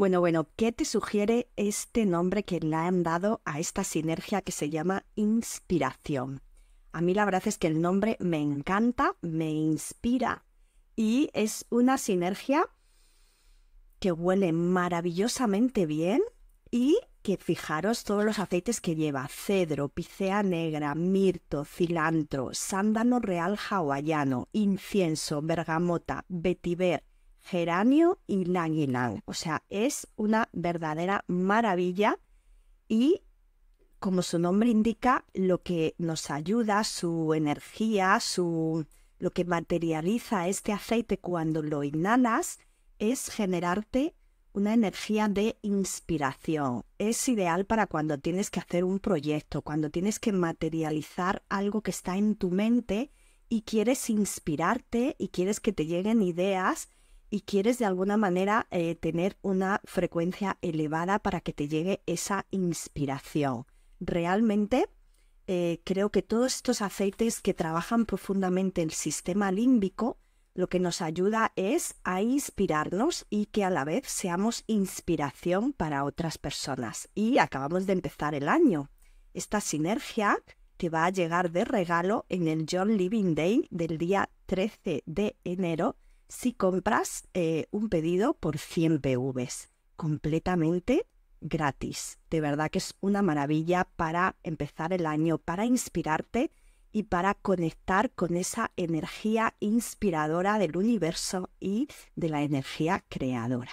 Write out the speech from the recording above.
Bueno, bueno, ¿qué te sugiere este nombre que le han dado a esta sinergia que se llama inspiración? A mí la verdad es que el nombre me encanta, me inspira y es una sinergia que huele maravillosamente bien y que fijaros todos los aceites que lleva, cedro, picea negra, mirto, cilantro, sándano real hawaiano, incienso, bergamota, vetiver, geranio y naguinal. O sea, es una verdadera maravilla y, como su nombre indica, lo que nos ayuda, su energía, su, lo que materializa este aceite cuando lo inhalas, es generarte una energía de inspiración. Es ideal para cuando tienes que hacer un proyecto, cuando tienes que materializar algo que está en tu mente y quieres inspirarte y quieres que te lleguen ideas y quieres de alguna manera eh, tener una frecuencia elevada para que te llegue esa inspiración. Realmente eh, creo que todos estos aceites que trabajan profundamente el sistema límbico, lo que nos ayuda es a inspirarnos y que a la vez seamos inspiración para otras personas. Y acabamos de empezar el año. Esta sinergia te va a llegar de regalo en el John Living Day del día 13 de enero si compras eh, un pedido por 100 PVs, completamente gratis. De verdad que es una maravilla para empezar el año, para inspirarte y para conectar con esa energía inspiradora del universo y de la energía creadora.